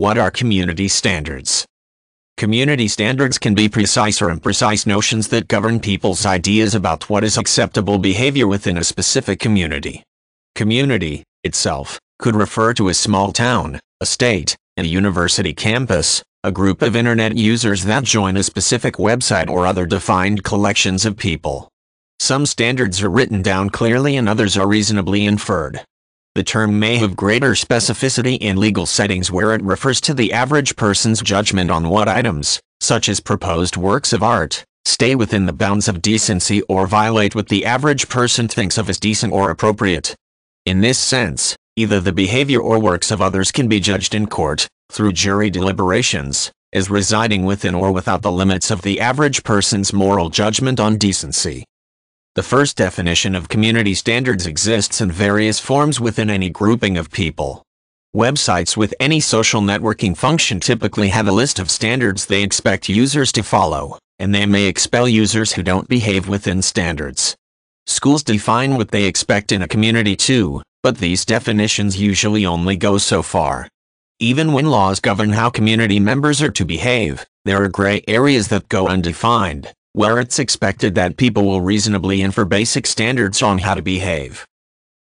What are community standards? Community standards can be precise or imprecise notions that govern people's ideas about what is acceptable behavior within a specific community. Community, itself, could refer to a small town, a state, a university campus, a group of internet users that join a specific website or other defined collections of people. Some standards are written down clearly and others are reasonably inferred. The term may have greater specificity in legal settings where it refers to the average person's judgment on what items, such as proposed works of art, stay within the bounds of decency or violate what the average person thinks of as decent or appropriate. In this sense, either the behavior or works of others can be judged in court, through jury deliberations, as residing within or without the limits of the average person's moral judgment on decency. The first definition of community standards exists in various forms within any grouping of people. Websites with any social networking function typically have a list of standards they expect users to follow, and they may expel users who don't behave within standards. Schools define what they expect in a community too, but these definitions usually only go so far. Even when laws govern how community members are to behave, there are gray areas that go undefined where it's expected that people will reasonably infer basic standards on how to behave.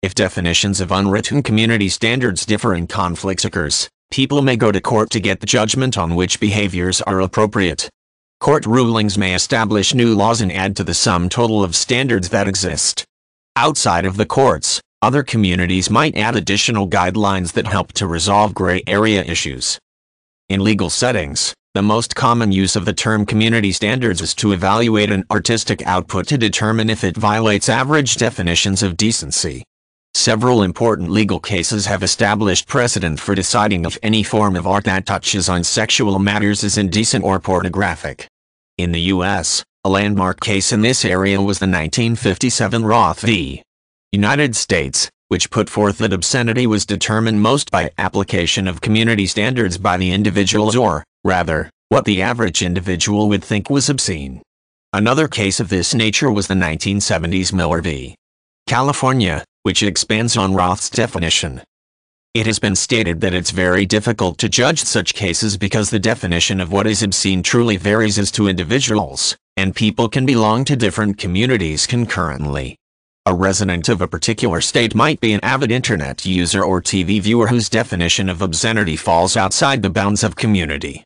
If definitions of unwritten community standards differ and conflicts occurs, people may go to court to get the judgment on which behaviors are appropriate. Court rulings may establish new laws and add to the sum total of standards that exist. Outside of the courts, other communities might add additional guidelines that help to resolve gray area issues. In legal settings, the most common use of the term community standards is to evaluate an artistic output to determine if it violates average definitions of decency. Several important legal cases have established precedent for deciding if any form of art that touches on sexual matters is indecent or pornographic. In the U.S., a landmark case in this area was the 1957 Roth v. United States, which put forth that obscenity was determined most by application of community standards by the individuals or, rather, what the average individual would think was obscene. Another case of this nature was the 1970s Miller v. California, which expands on Roth's definition. It has been stated that it's very difficult to judge such cases because the definition of what is obscene truly varies as to individuals, and people can belong to different communities concurrently. A resident of a particular state might be an avid internet user or TV viewer whose definition of obscenity falls outside the bounds of community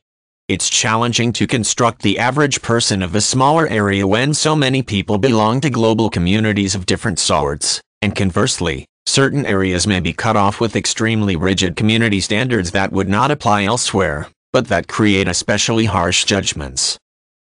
it's challenging to construct the average person of a smaller area when so many people belong to global communities of different sorts, and conversely, certain areas may be cut off with extremely rigid community standards that would not apply elsewhere, but that create especially harsh judgments.